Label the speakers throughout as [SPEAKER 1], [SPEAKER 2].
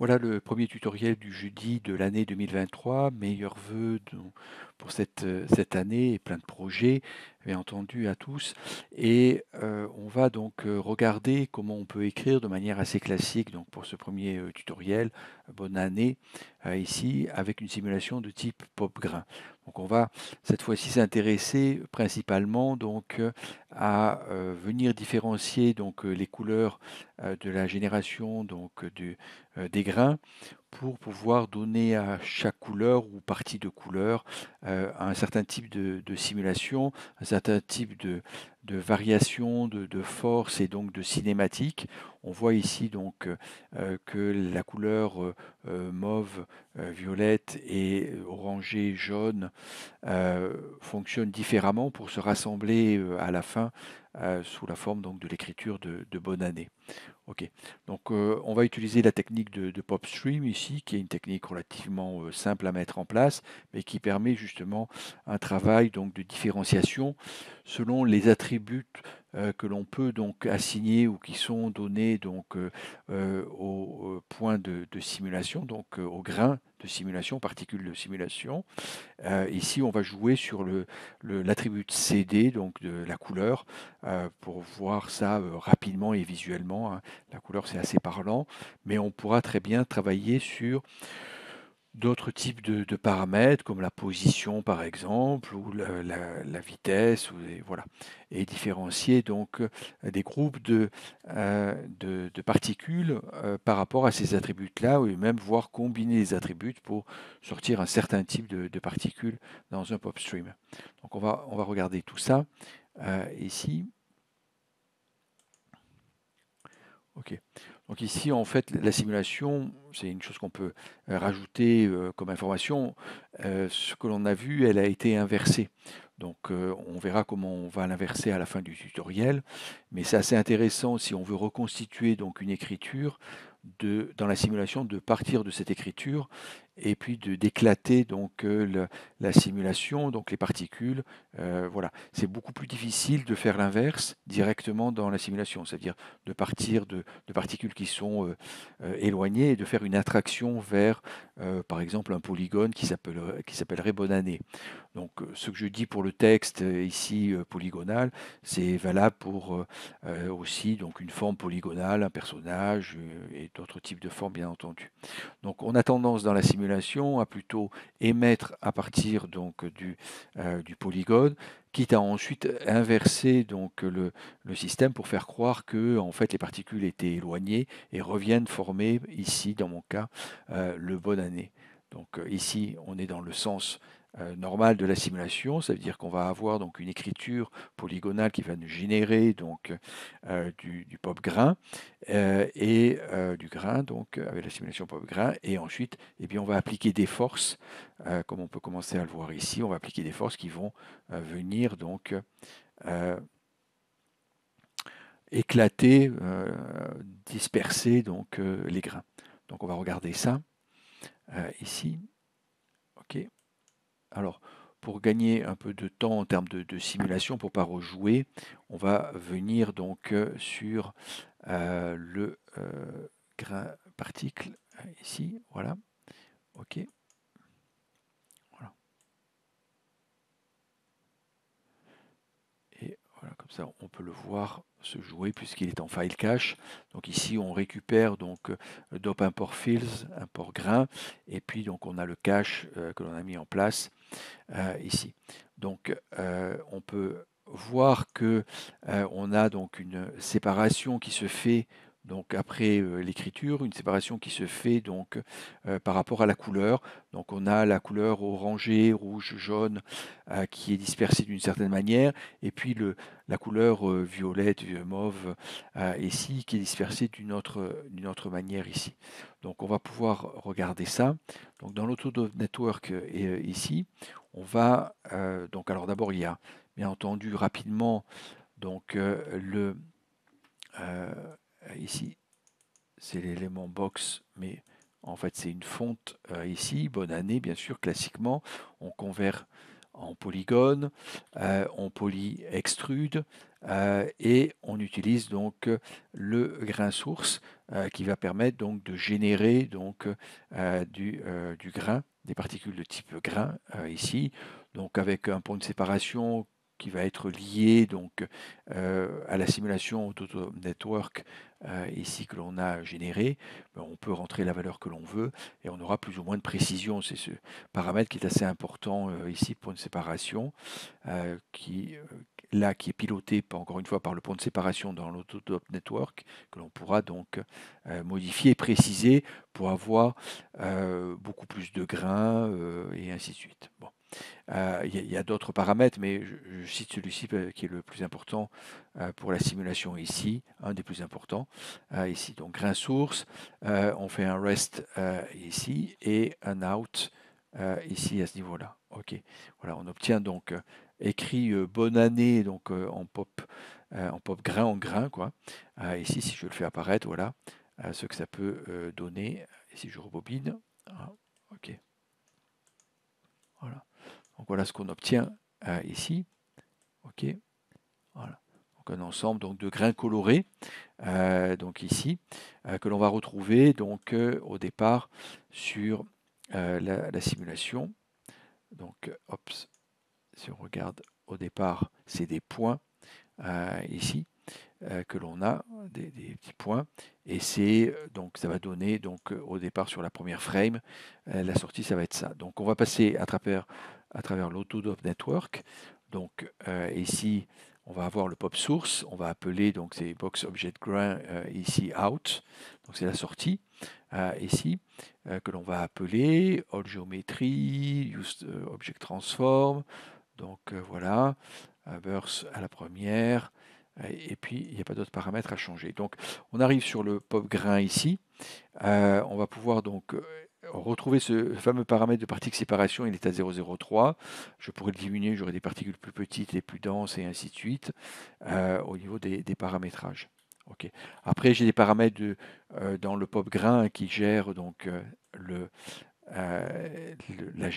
[SPEAKER 1] Voilà le premier tutoriel du jeudi de l'année 2023. Meilleurs voeux pour cette, euh, cette, année et plein de projets, bien entendu, à tous. Et euh, on va donc euh, regarder comment on peut écrire de manière assez classique donc pour ce premier tutoriel. Bonne année ici avec une simulation de type PopGrain. Donc on va cette fois-ci s'intéresser principalement donc euh, à euh, venir différencier donc euh, les couleurs de la génération donc des grains pour pouvoir donner à chaque couleur ou partie de couleur euh, un certain type de, simulation, un certain type de, variation, de, force et donc de cinématique. On voit ici donc euh, que la couleur euh, mauve, violette et orangée, jaune fonctionne différemment pour se rassembler à la fin euh, sous la forme donc de l'écriture de, bonne année. Ok, donc euh, on va utiliser la technique de, PopStream ici, qui est une technique relativement euh, simple à mettre en place, mais qui permet justement un travail donc de différenciation selon les attributs euh, que l'on peut donc assigner ou qui sont donnés donc euh, euh, au point de, simulation, donc au grain de simulation, particules de simulation. ici, on va jouer sur l'attribut le, l'attribut CD, donc de la couleur, pour voir ça rapidement et visuellement. Hein. La couleur, c'est assez parlant, mais on pourra très bien travailler sur d'autres types de, paramètres comme la position par exemple ou la, vitesse ou voilà et différencier donc euh, des groupes de, euh, de, particules euh, par rapport à ces attributs là ou même voir combiner les attributs pour sortir un certain type de, particules dans un pop stream donc on va on va regarder tout ça ici ok donc ici, en fait, la simulation, c'est une chose qu'on peut euh, rajouter euh, comme information. Euh, ce que l'on a vu, elle a été inversée. Donc on verra comment on va l'inverser à la fin du tutoriel. Mais c'est assez intéressant si on veut reconstituer donc une écriture dans la simulation de partir de cette écriture et puis d'éclater donc euh, la simulation, donc les particules. Euh, voilà, c'est beaucoup plus difficile de faire l'inverse directement dans la simulation, c'est-à-dire de partir de, particules qui sont euh, éloignées et de faire une attraction vers, par exemple, un polygone qui s'appellerait année Donc, ce que je dis pour le texte ici polygonal, c'est valable pour aussi donc une forme polygonale, un personnage et d'autres types de formes, bien entendu. Donc, on a tendance dans la simulation à plutôt émettre à partir donc du, euh, du polygone, quitte à ensuite inverser donc le, système pour faire croire que en fait les particules étaient éloignées et reviennent former ici dans mon cas euh, le bon année. Donc euh, ici on est dans le sens euh, normale de la simulation. Ça veut dire qu'on va avoir donc une écriture polygonale qui va nous générer donc euh, du, pop grain euh, et du grain donc avec la simulation pop grain. Et ensuite, eh bien, on va appliquer des forces, comme on peut commencer à le voir ici. On va appliquer des forces qui vont venir donc éclater, disperser donc les grains. Donc on va regarder ça ici. OK. Alors, pour gagner un peu de temps en termes de, simulation, pour ne pas rejouer, on va venir donc euh, sur euh, le euh, grain particle ici, voilà. OK. comme ça, on peut le voir se jouer puisqu'il est en file cache. Donc ici, on récupère donc le euh, DOP import fields, import grain, et puis donc on a le cache euh, que l'on a mis en place euh, ici. Donc on peut voir que on a donc une séparation qui se fait donc après euh, l'écriture, une séparation qui se fait donc euh, par rapport à la couleur. Donc on a la couleur orangée, rouge, jaune euh, qui est dispersée d'une certaine manière, et puis le, la couleur violette, mauve ici qui est dispersée d'une autre, d'une autre manière ici. Donc on va pouvoir regarder ça. Donc dans l'auto network ici, on va donc alors d'abord il y a bien entendu rapidement donc le euh, ici, c'est l'élément box, mais en fait, c'est une fonte euh, ici. Bonne année, bien sûr, classiquement. On convert en polygone, euh, on poly extrude et on utilise donc le grain source qui va permettre donc de générer donc du, du, grain, des particules de type grain ici. Donc avec un point de séparation qui va être lié donc euh, à la simulation Autotop Network euh, ici que l'on a générée. Ben, on peut rentrer la valeur que l'on veut et on aura plus ou moins de précision. C'est ce paramètre qui est assez important euh, ici pour une séparation qui là qui est piloté encore une fois par le point de séparation dans l'autotop network que l'on pourra donc modifier et préciser pour avoir beaucoup plus de grains et ainsi de suite. Euh, il y a, d'autres paramètres, mais je, cite celui-ci euh, qui est le plus important euh, pour la simulation ici, un des plus importants ici. Donc grain source, on fait un rest ici et un out ici à ce niveau-là. Ok, voilà, on obtient donc écrit bonne année donc en pop en pop grain en grain quoi. ici, si je le fais apparaître, voilà ce que ça peut donner. si je rebobine, ah, ok. Voilà. Donc voilà ce qu'on obtient euh, ici. OK. Voilà. Donc un ensemble donc, de grains colorés, euh, donc ici, euh, que l'on va retrouver donc, au départ sur la, simulation. Donc, ops, si on regarde au départ, c'est des points ici que l'on a, des, petits points, et c'est donc ça va donner donc au départ sur la première frame, la sortie ça va être ça. Donc on va passer à travers à travers l'autodoc Network. Donc euh, ici, on va avoir le pop source, on va appeler donc ces box object grain euh, ici out, donc c'est la sortie euh, ici que l'on va appeler all géométrie, use object transform, donc voilà, burst à la première, et puis il n'y a pas d'autres paramètres à changer. Donc on arrive sur le pop grain ici, on va pouvoir donc retrouver ce fameux paramètre de partie séparation, il est à 0,03. Je pourrais le diminuer, j'aurai des particules plus petites et plus denses et ainsi de suite euh, au niveau des, paramétrages. Ok. Après, j'ai des paramètres euh, dans le pop grain qui gèrent donc euh, le, euh, le, la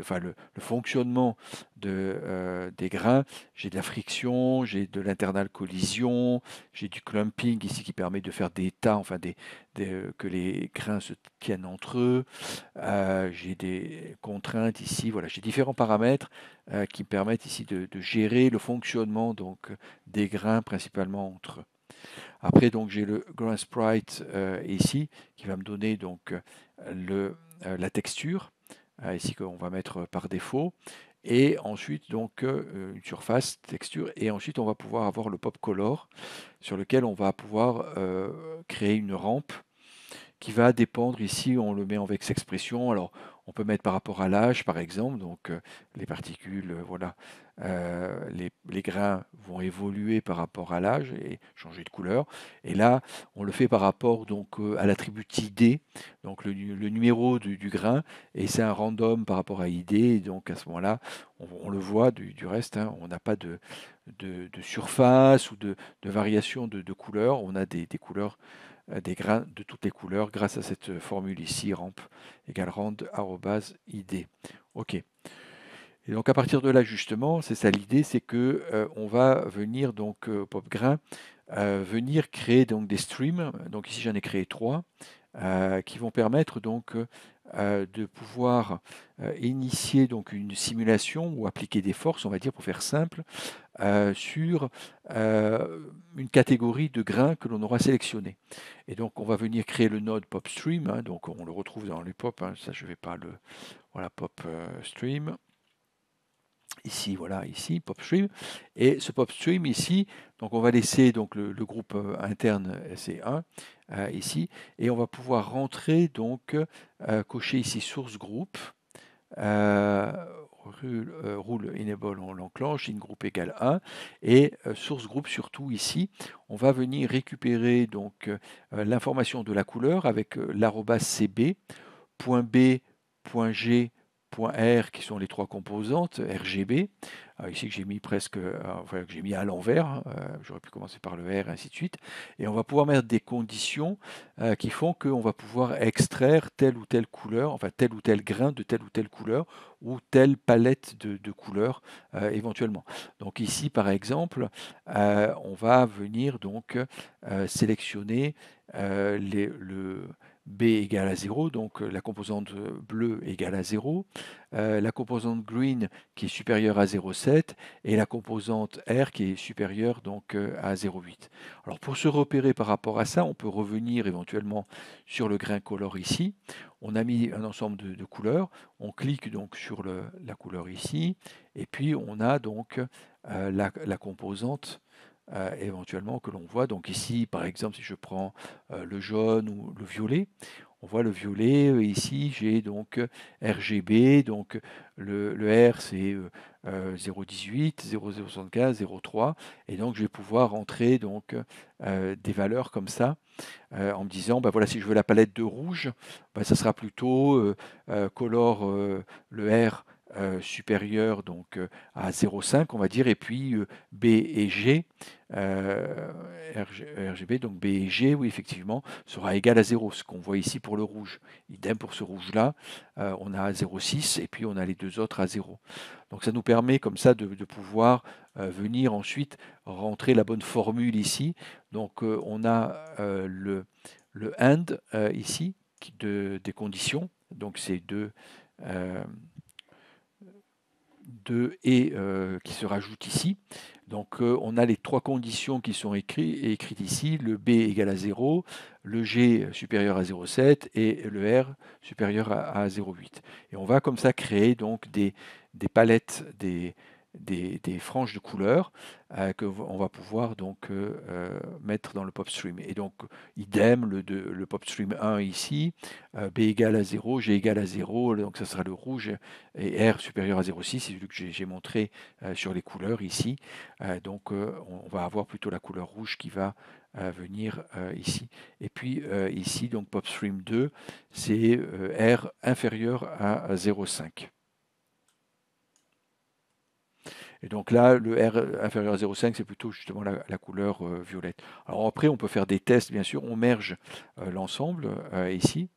[SPEAKER 1] enfin, le, fonctionnement de, euh, des grains, j'ai de la friction, j'ai de l'internal collision, j'ai du clumping ici qui permet de faire des tas, enfin des, euh, que les grains se tiennent entre eux, j'ai des contraintes ici, voilà, j'ai différents paramètres qui permettent ici de, gérer le fonctionnement donc, des grains principalement entre eux. Après donc j'ai le grain sprite ici qui va me donner donc le euh, la texture, euh, ici qu'on va mettre euh, par défaut, et ensuite donc une surface, texture, et ensuite on va pouvoir avoir le pop color sur lequel on va pouvoir créer une rampe qui va dépendre ici, on le met en vex expression. Alors on peut mettre par rapport à l'âge, par exemple, donc euh, les particules, euh, voilà, euh, les, grains vont évoluer par rapport à l'âge et changer de couleur. Et là, on le fait par rapport donc à l'attribut ID, donc le, numéro du, grain, et c'est un random par rapport à ID. donc à ce moment-là, on, le voit du, reste, hein, on n'a pas de, de, surface ou de, variation de, couleur, on a des, des couleurs euh, des grains de toutes les couleurs grâce à cette euh, formule ici, ramp égale rand id. OK. Et donc à partir de là justement, c'est ça l'idée, c'est que euh, on va venir donc pop grain venir créer donc des streams. Donc ici j'en ai créé trois qui vont permettre donc euh, de pouvoir euh, initier donc une simulation ou appliquer des forces, on va dire pour faire simple, euh, sur une catégorie de grains que l'on aura sélectionné. Et donc on va venir créer le node PopStream, hein, donc on le retrouve dans les pop, hein, ça je ne vais pas le... Voilà, PopStream ici, voilà, ici, PopStream. Et ce PopStream ici, donc on va laisser donc le, groupe euh, interne C1 euh, ici, et on va pouvoir rentrer donc euh, cocher ici source groupe. rule, enable, on l'enclenche, in group égale 1, et source groupe surtout ici, on va venir récupérer donc l'information de la couleur avec l'arrobas cb, point b, point g, R qui sont les trois composantes RGB, ah, ici que j'ai mis presque, euh, enfin, que j'ai mis à l'envers, hein, euh, j'aurais pu commencer par le R, et ainsi de suite, et on va pouvoir mettre des conditions euh, qui font qu'on va pouvoir extraire telle ou telle couleur, enfin tel ou tel grain de telle ou telle couleur, ou telle palette de, couleurs éventuellement. Donc ici par exemple, on va venir donc sélectionner le B égale à 0, donc la composante bleue égale à 0, la composante green qui est supérieure à 0,7, et la composante R qui est supérieure donc euh, à 0,8. Alors pour se repérer par rapport à ça, on peut revenir éventuellement sur le grain color ici. On a mis un ensemble de, couleurs, on clique donc sur la couleur ici et puis on a donc euh, la, composante euh, éventuellement que l'on voit. Donc ici, par exemple, si je prends le jaune ou le violet, on voit le violet. Euh, ici, j'ai donc euh, RGB. Donc le, R, c'est 0,18, 0,075, 0,3. Et donc, je vais pouvoir entrer donc, euh, des valeurs comme ça en me disant, ben voilà, si je veux la palette de rouge, bah, ça sera plutôt color le R euh, supérieur donc euh, à 0,5 on va dire et puis euh, B et G RGB donc B et G oui effectivement sera égal à 0 ce qu'on voit ici pour le rouge idem pour ce rouge là on a 0,6 et puis on a les deux autres à 0 donc ça nous permet comme ça de, pouvoir venir ensuite rentrer la bonne formule ici donc on a le le AND ici de, des conditions donc c'est deux de et euh, qui se rajoute ici. Donc euh, on a les trois conditions qui sont écrites, écrites ici, le B égale à 0, le G supérieur à 0,7 et le R supérieur à, 0,8. Et on va comme ça créer donc des, des palettes, des, des, franges de couleurs euh, que on va pouvoir donc euh, euh, mettre dans le pop stream. Et donc idem le, le pop stream 1 ici, euh, B égale à 0, G égale à 0, donc ça sera le rouge et R supérieur à 0,6, c'est celui que j'ai montré sur les couleurs ici. donc on va avoir plutôt la couleur rouge qui va venir ici. Et puis ici, donc PopStream 2, c'est R inférieur à 0,5. Et donc là, le R inférieur à 0,5, c'est plutôt justement la, couleur euh, violette. Alors après, on peut faire des tests, bien sûr. On merge euh, l'ensemble euh, ici.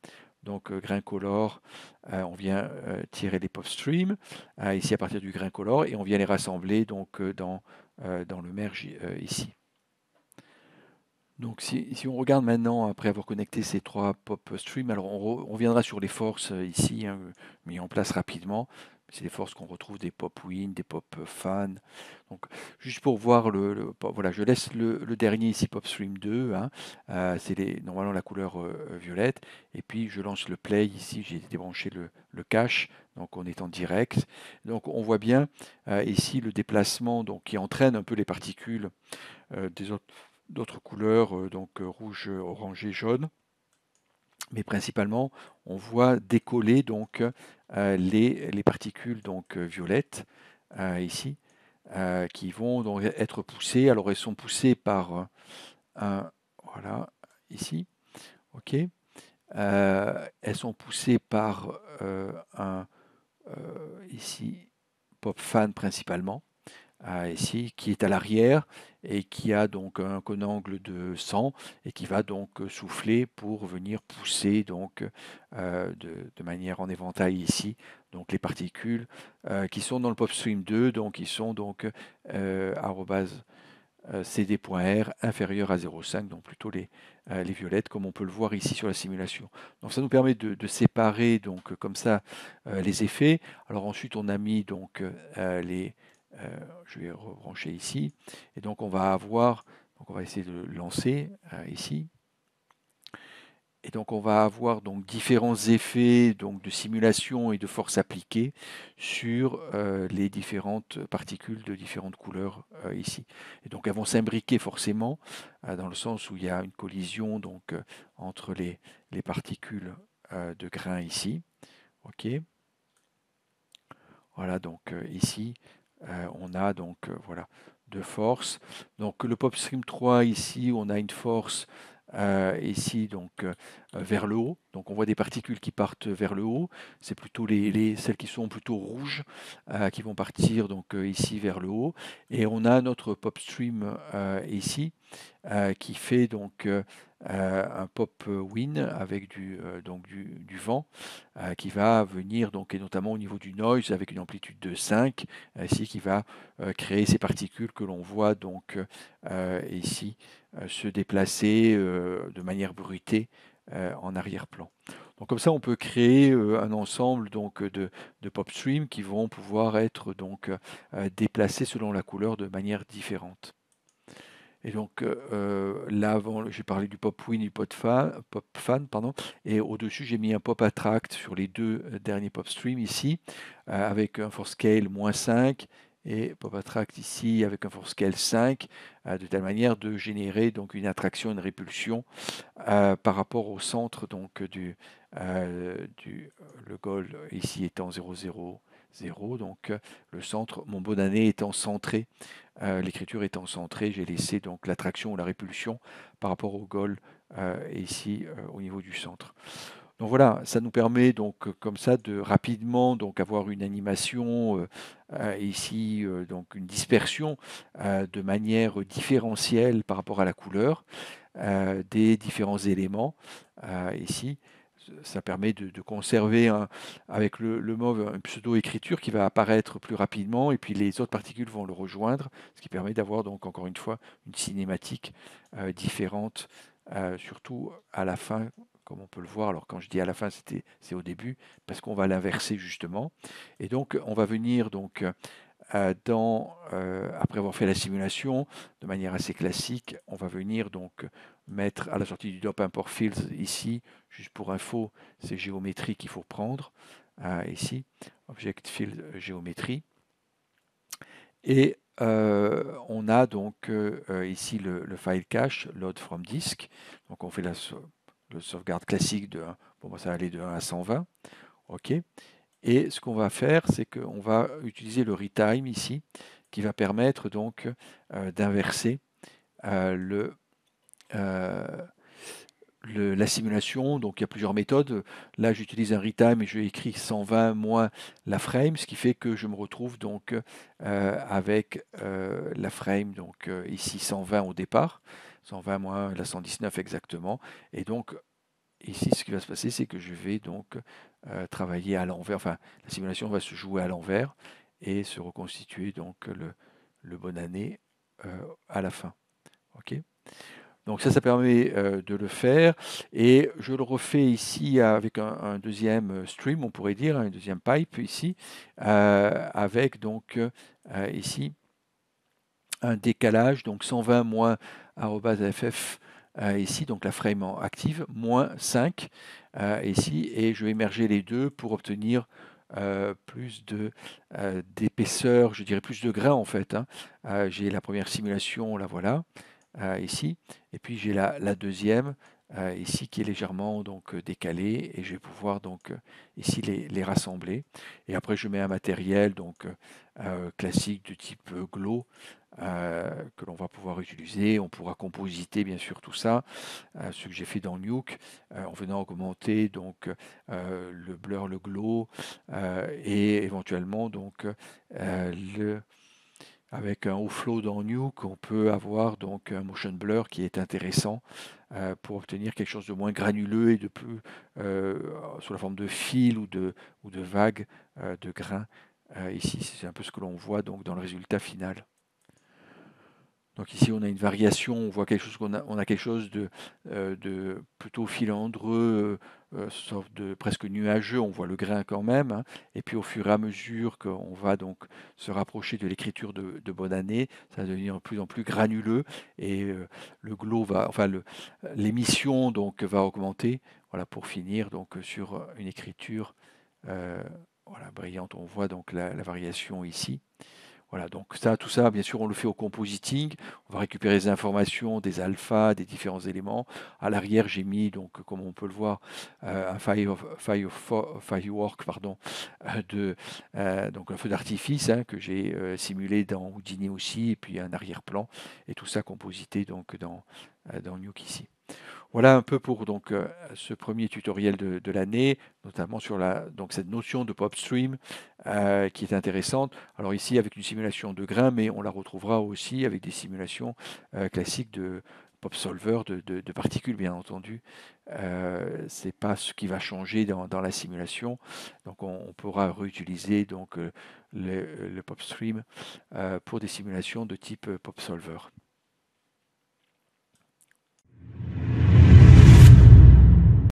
[SPEAKER 1] Donc grain color, on vient tirer les pop streams ici à partir du grain color et on vient les rassembler donc dans, dans le merge ici. Donc si, on regarde maintenant, après avoir connecté ces trois pop streams, alors on, reviendra sur les forces ici, hein, mis en place rapidement c'est des forces qu'on retrouve des pop win, des pop euh, fans. Donc juste pour voir le, voilà, je laisse le, dernier ici pop stream 2. Hein. Euh, c'est normalement la couleur euh, violette. Et puis je lance le play ici. J'ai débranché le, cache. Donc on est en direct. Donc on voit bien ici le déplacement donc, qui entraîne un peu les particules des autres, d'autres couleurs, donc rouge, orangé, jaune mais principalement on voit décoller donc euh, les, particules donc euh, violettes euh, ici qui vont donc être poussées. Alors elles sont poussées par un, voilà ici, ok. elles sont poussées par un ici pop fan principalement ici, qui est à l'arrière et qui a donc un, angle de 100 et qui va donc euh, souffler pour venir pousser donc euh, de, manière en éventail ici donc les particules euh, qui sont dans le PopStream 2 donc ils sont donc euh, cd.r inférieur à 0,5 donc plutôt les, les violettes comme on peut le voir ici sur la simulation. Donc ça nous permet de, de séparer donc comme ça les effets. Alors ensuite on a mis donc les euh, je vais rebrancher ici. Et donc on va avoir, donc on va essayer de lancer euh, ici. Et donc on va avoir donc différents effets donc de simulation et de force appliquée sur euh, les différentes particules de différentes couleurs ici. Et donc elles vont s'imbriquer forcément dans le sens où il y a une collision donc entre les, les particules de grains ici. Ok. Voilà donc ici euh, on a donc euh, voilà deux forces. Donc le PopStream 3 ici, on a une force euh, ici donc euh, vers le haut. Donc on voit des particules qui partent vers le haut. C'est plutôt les, celles qui sont plutôt rouges euh, qui vont partir donc euh, ici vers le haut. Et on a notre pop stream ici qui fait donc un pop win avec du, donc du, vent qui va venir donc et notamment au niveau du noise avec une amplitude de 5 ici qui va créer ces particules que l'on voit donc ici se déplacer de manière bruitée euh, en arrière-plan. comme ça, on peut créer euh, un ensemble euh, de, pop streams qui vont pouvoir être déplacés selon la couleur de manière différente. Et donc là, j'ai parlé du pop win et du pop fan, et au-dessus, j'ai mis un pop attract sur les deux derniers pop streams ici, avec un force scale moins 5 et Bob Attract ici avec un force 5 euh, de telle manière de générer donc une attraction, une répulsion euh, par rapport au centre donc du, euh, du le goal ici étant 0 0 0 donc le centre mon bon année étant centré l'écriture étant centrée j'ai laissé donc l'attraction ou la répulsion par rapport au goal ici au niveau du centre. Donc voilà, ça nous permet donc euh, comme ça de rapidement donc avoir une animation euh, euh, ici donc une dispersion de manière différentielle par rapport à la couleur des différents éléments ici. Ça permet de, conserver avec le, le mauve une pseudo-écriture qui va apparaître plus rapidement et puis les autres particules vont le rejoindre, ce qui permet d'avoir donc encore une fois une cinématique différente, surtout à la fin comme on peut le voir. Alors quand je dis à la fin, c'est au début, parce qu'on va l'inverser justement. Et donc on va venir donc euh, dans, euh, après avoir fait la simulation de manière assez classique, on va venir donc mettre à la sortie du dop import fields ici, juste pour info, c'est géométrie qu'il faut prendre euh, ici, object field géométrie. Et on a donc ici le, le, file cache load from disk. Donc on fait la sauvegarde classique de 1, bah, ça va de 1 à 120. OK. Et ce qu'on va faire, c'est qu'on va utiliser le retime ici, qui va permettre donc euh, d'inverser euh, euh, le, la simulation. Donc il y a plusieurs méthodes. Là, j'utilise un retime et je écris 120 moins la frame, ce qui fait que je me retrouve donc avec la frame donc ici 120 au départ. 120 moins la 119 exactement. Et donc, ici, ce qui va se passer, c'est que je vais donc euh, travailler à l'envers. Enfin, la simulation va se jouer à l'envers et se reconstituer donc le, le bonne année euh, à la fin. OK donc ça, ça permet euh, de le faire. Et je le refais ici avec un, deuxième stream, on pourrait dire, un deuxième pipe ici, avec donc ici un décalage, donc 120 moins ff euh, ici, donc la frame active, moins 5 euh, ici, et je vais merger les deux pour obtenir euh, plus de d'épaisseur, je dirais plus de grains en fait. Hein. j'ai la première simulation, la voilà, ici, et puis j'ai la, deuxième euh, ici qui est légèrement donc euh, décalé et je vais pouvoir donc euh, ici les, rassembler. Et après je mets un matériel donc classique de type glow que l'on va pouvoir utiliser. On pourra compositer bien sûr tout ça, ce que j'ai fait dans Nuke, en venant augmenter donc le blur, le glow et éventuellement donc le avec un haut flow dans Nuke, on peut avoir donc un motion blur qui est intéressant euh, pour obtenir quelque chose de moins granuleux et de plus euh, sous la forme de fils ou de, ou de vagues euh, de grains. ici, c'est un peu ce que l'on voit donc dans le résultat final. Donc ici, on a une variation, on voit quelque chose, qu'on a, quelque chose de, euh, plutôt filandreux, euh, euh, de presque nuageux, on voit le grain quand même. Hein. Et puis au fur et à mesure qu'on va donc se rapprocher de l'écriture de, Bonne Année, ça va devenir de plus en plus granuleux et le glow va, l'émission donc va augmenter. Voilà pour finir donc sur une écriture voilà, brillante. On voit donc la variation ici. Voilà, donc ça, tout ça, bien sûr, on le fait au compositing. On va récupérer des informations, des alphas, des différents éléments. À l'arrière, j'ai mis, donc, comme on peut le voir, euh, un firework, pardon, euh, de, euh, donc un feu d'artifice hein, que j'ai simulé dans Houdini aussi, et puis un arrière-plan, et tout ça composité donc dans, dans Nuke ici. Voilà un peu pour donc euh, ce premier tutoriel de, l'année, notamment sur donc cette notion de pop stream euh, qui est intéressante. Alors ici avec une simulation de grain, mais on la retrouvera aussi avec des simulations euh, classiques de pop solver de, particules, bien entendu. c'est pas ce qui va changer dans, la simulation, donc on, pourra réutiliser donc le, le, pop stream pour des simulations de type pop solver.